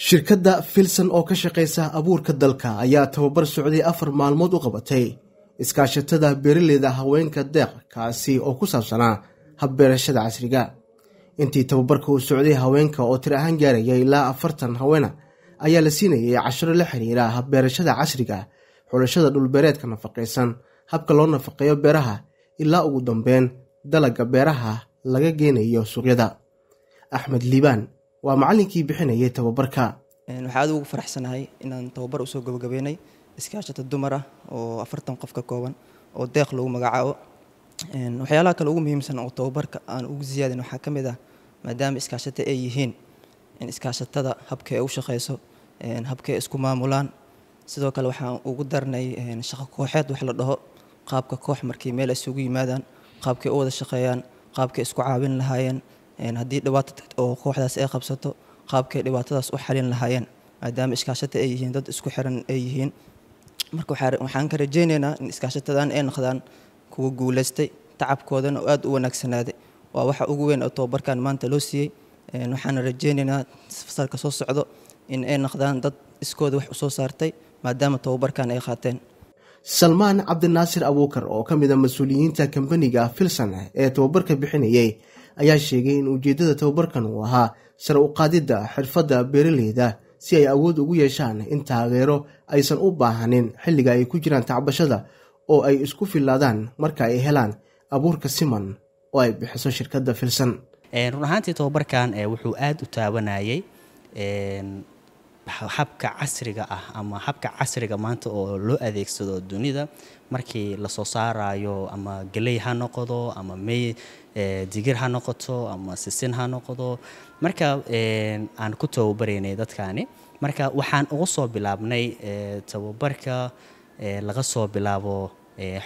shirkadda filson oo ka shaqaysa abuurka dalka ayaa tababar socday afar maalmood u qabatay iskaashatada beeraleyda haweenka deeq kaasi oo ku saabsanaa habbeerashada casriga intii tababarka uu socday haweenka oo tir ahaan gaaraya ilaa afartan haweena ayaa la siinayay casharo la xiriira habbeerashada casriga xulashada dhulbeereedka nafaqaysan habka loo nafaqeeyo beeraha ilaa ugu dambeyn dalagga beeraha laga geenayo suuqyada axmed liibaan waa macalinkii bixinayay tababarka waxaa aad ugu faraxsanahay inaan tababar usoo gabagabeynay iskaashata dumar ah oo afartan qof ka kooban oo deeq lagu magacaabo waxyaalaha kale ugu muhiimsan oo tababarka aan ugu ziyaadin waxaa ka mid ah maadaama iskaashata ay yihiin in iskaashatada habka ay u shaqeyso habka ay isku maamulaan sidoo kale waxaan ugu darnay shaqo kooxeed wax la dhaho qaabka koox markii meel isugu yimaadaan qaabkay u wada shaqeeyaan qaabkay isku caawin lahaayeen haddii dhibaata oo kooxdaas ay qabsato qaabkay dhibaatadaas u xalin lahaayeen maadaama iskaashata ay yihiin dad isku xiran ay yihiin marka waxaan ka rajaynaynaa in iskaashatadan ay noqdaan kuwa guulaystay tacabkoodana oo aad u wanaagsanaaday waa waxa ugu weyn oo tobabarkan maanta loo siiyey waxaana rajaynaynaa fasalka soo socdo in ay noqdaan dad iskooda wax usoo saartay maadaama tobabarkan ay qaateen salmaan cabdinaasir abuukar oo ka mid a ah mas-uuliyiinta kambaniga filsan ee tobabarka bixinayay ayaa sheegay in ujeeddada tababarkan uu ahaa sare u qaadidda xirfadda beeraleyda si ay awood ugu yeeshaan in taageero aysan u baahanin xilliga ay ku jiraan tacbashada oo ay isku fillaadaan marka ay helaan abuurka siman oo ay bixiso shirkadda filsan eh, run ahaantii tababarkan eh, wuxuu aada u taabanayay eh, habka casriga ah ama habka casriga maanta oo loo adeegsado dunida markii lasoo saarayo ama geley ha noqdo ama mey eh, digir ha noqoto ama sisin ha noqdo marka eh, aan ku tababaraynay dadkaani marka waxaan ugu soo bilaabnay eh, tababarka laga soo bilaabo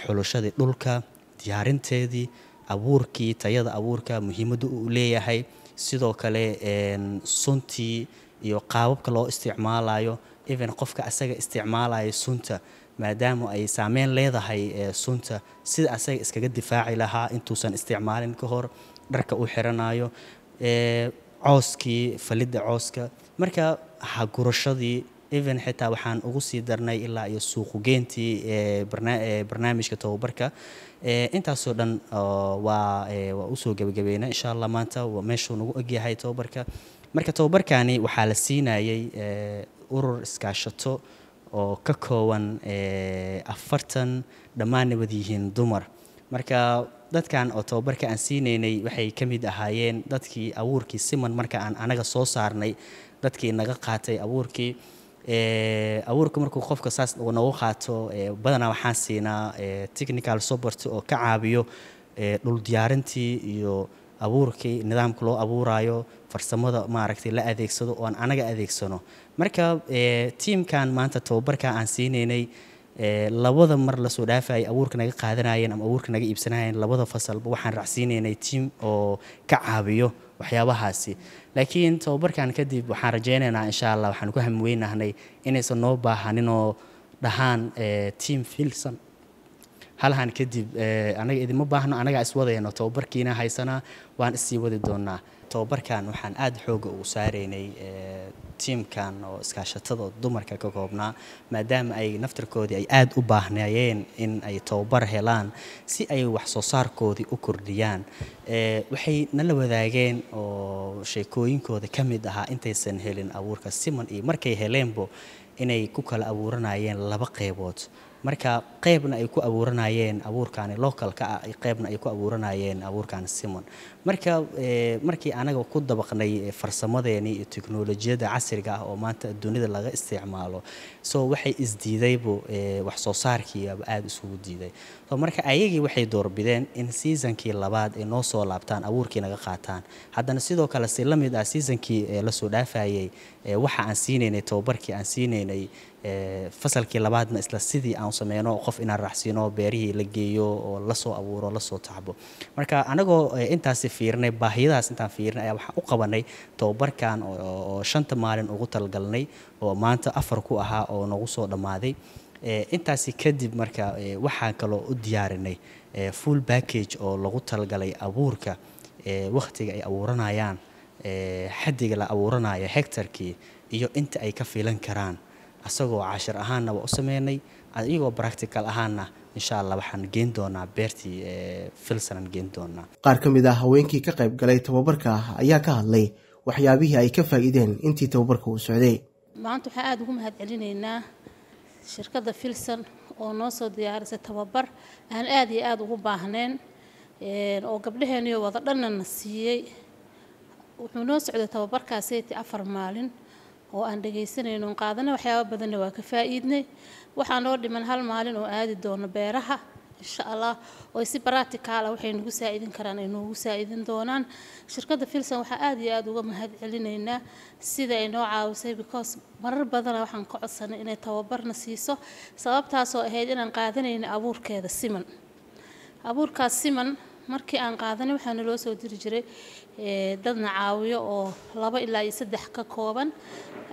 xulashadii dhulka diyaarinteedii abuurkii tayada abuurka muhiimadda uu leeyahay sidoo kale suntii iyo qaababka loo isticmaalayo even qofka asaga isticmaalaya sunta maadaama ay saameyn leedahay eh, sunta sida asaga iskaga difaaci lahaa intuusan isticmaalin ka hor dharka u xiranayo eh, cooskii falidda cooska marka hagurashadii even xitaa waxaan ugu sii darnay ilaa iyo suuqugeentii eh, barnaamijka tababarka intaasoo dhan oh, waa usoo gebagabeynay insha allah maanta meeshuu nagu egyahay tababarka marka tababarkani waxaa la siinayay eh, urur iskaashato oo ka kooban eh, afartan dhammaan nabad yihiin dumar marka dadkan oo tababarka aan siinaynay waxay ka mid ahaayeen dadkii abuurkii siman marka aan anaga soo saarnay dadkii naga qaatay abuurkii eh, abuurka markuu qofka saas nagu qaato badanaa waxaan siinaa technical sobarty oo ka caabiyo dhul diyaarintii iyo abuurkii nidaamka loo abuuraayo farsamada maaragtay la adeegsado oon anaga adeegsano marka eh, tiimkan maanta tababarka aan siinaynay eh, labada mar lasoo dhaafayay abuurka naga qaadanayeen ama abuurka naga iibsanayeen labada fasalba waxaan racsiinaynay tiim oo ka caabiyo waxyaabahaasi laakiin tababarkan kadib waxaan rajaynaynaa insha allah waxaan ku hamweynahnay inaysan noo baahaninoo dhahaan eh, tiim filsan halhan kadib eh, anaga idima baahno anagaa iswadayno tababarkiina haysanaa waan issii wadi doonaa tababarkan waxaan aada xooga ugu saaraynay eh, tiimkan oo iskaashatada dumarka ka koobnaa maadaama ay naftarkoodii ay aada u baahnayeen in ay tababar helaan si ay wax soo saarkoodii u kordhiyaan eh, waxay nala wadaageen oo sheekooyinkooda ka mid ahaa intaysan helin abuurka siman iyo markay heleenbo inay ku kala abuuranayeen laba qaybood marka qeybna ay ku abuuranayeen abuurkaani localka ah qeybna ay ku abuuranayeen abuurkaani simon marka eh, markii anaga ku dabaqnay eh, farsamadeenii iyo teknolojiyadda casriga ah oo maanta dunida laga isticmaalo so waxay isdiidaybu eh, wax soo aada isugu diiday so marka ayagii waxay doorbideen in seasonkii labaad ay noo soo laabtaan abuurkii naga qaataan haddana sidoo kale si la mid ah seasonkii lasoo dhaafayay waxa aan siinaynay tababarkii aan siinaynay fasalkii labaadna isla sidii aan sameyno qof inaan raacsiino beerihii la geeyo oo lasoo abuuro lasoo taxbo marka anagoo eh, intaasi fiirinay baahiyadaas intaan fiirinay ayaa waxaan u qabanay tababarkan oo shanta maalin ugu talgalnay oo maanta afar ku ahaa oo nagu soo dhammaaday eh, intaasi kadib marka eh, waxaan kaloo u diyaarinay full backage oo lagu talgalay abuurka wakhtiga ay abuuranayaan xaddiga la abuuranaya hectarkii iyo inta ay ka filan karaan asagoo cashir ahaanna waa u sameynay iyagoo baractical ahaana insha allah waxaan geyn doonaa beertii filsanaan geen doonaa qaar ka mid ah haweenkii ka qayb galay tababarka ayaa ka hadlay waxyaabihii ay ka faa'iideen intii tababarka uu socday maanta waxaa aada ugu mahad celinaynaa shirkadda filson oo noo soo diyaarisay tababar aan aada iyo aada ugu baahneen oo gabdhaheeniyo wada dhanna na siiyey wuxuu noo socday tababarkaaseti afar maalin oo aan dhagaysanayno qaadana waxyaaba badanna waa ka faa'iidnay waxaa noo dhiman hal maalin oo aadi doono beeraha insha allah oo si baraatikaala ah waxay nagu saaidin karaan ay noogu saaidin doonaan shirkadda filson waxaa aad iyo aada uga mahad celinaynaa sida ay noo caawisay because marar badana waxaan ka codsanay inay tababarna siiso sababtaasoo ahayd inaan qaadanayna abuurkeeda siman abuurkaas siman markii aan qaadanay waxaa naloo soo diri jiray dadna caawiyo oo laba ilaa iyo saddex ka kooban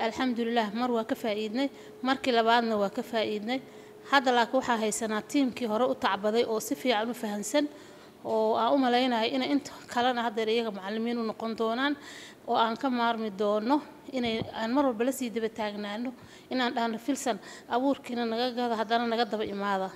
alxamdulilah mar waa ka faa'iidnay markii labaadna waa ka faa'iidnay hadda laakiin waxaa haysanaa tiimkii hore u tacbaday oo si fiican u fahansan oo aan u malaynayo inay inta kalena haddeer iyaga macalimiin u noqon doonaan oo aan ka maarmi doono inay aan mar walba la sii daba taagnaano inaan dhahno filsan abuurkiina naga gada haddana naga daba imaada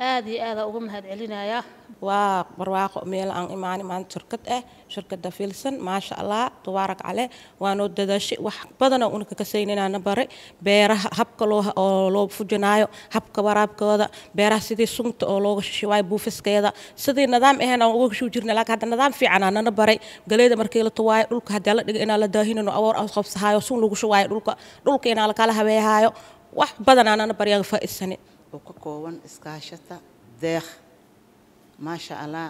aad iyo aada uga mahad celinayaa waa barwaaqo meel aan imaani maanta shirkad ah eh, shirkada fiilsan maasha allah tubaarak cale waanoo dadaashay wax badanoo una kakasayninana baray beeraha habka oo loo fujinaayo habka waraabkooda beeraha sidii sunta oo looga shishiwaayo buufiskeeda sidii nidaam ahayn aan uga shuw jirna laakiin hadda nidaam fiicanaa baray galeeda markii la tuwaayo dhulka haddii la dhiga inaa la daahinano awoor qabsahaayo sun lagu shubaayo dhulka dhulka inaa lakala habeehaayo wax badanaanana baryaga faa'iidsanin oo ka kooban iskaashata deeq maasha allah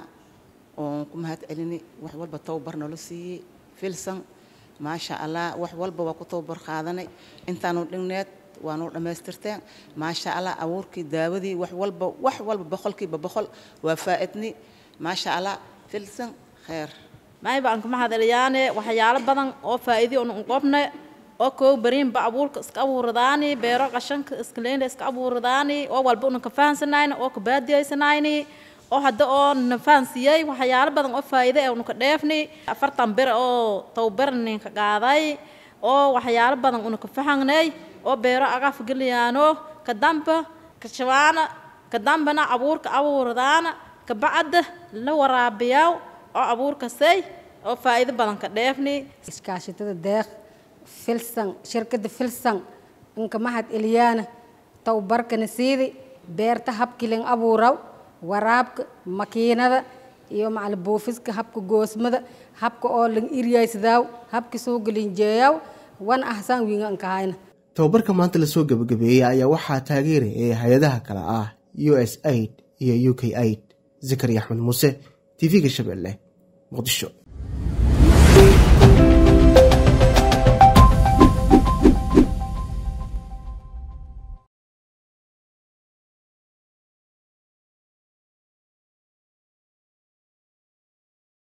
oon ku mahad celini wax walba tababar nala siiyey filsan maasha allah wax walba waa ku tababar qaadanay intaanu dhigneed waanu dhammaystirteen maasha allah abuurkii daawadii wax walba wax walba boqolkiiba boqol waa faa maasha allah filsan kheer maay baan ku mahadeliyaane waxyaalo badan oo faa'iidi un qoobne oo koo bariinba abuulka iska abuuradaani beero qashanka iskaleynda iska abuuradaani oo walba unan ka fahansanayna oo ka baadiyaysanayni oo hadda oo na fahansiiyey waxyaalo badan oo faa'iide ee unaka dheefni afartan bere oo towbarninka qaaday oo waxyaalo badan unaka fahangnay oo beero agaf geliyaano ka damba ka shabaana ka dambana abuurka abuuradaana ka bacadda la waraabiyaw oo abuurkasay oo faa'iido badan ka dheefni iskaashatada deeq filsan shirkada filsan inka mahad eliyana taw barkana siidi beerta habkiling abuuraw waraabka makiinada iyo macal boofiska habka goosmada habka oo lang iriyaysadaaw habki soo gelinjeeyaw wan ahsaan wiinga inka hayna tababarka maanta lasoo gebagabeeyey ayaa waxaa ee hay-adaha kale ah u s aid iyo u k aid zakariya axmed muuse t v ga shabeelle muqdisho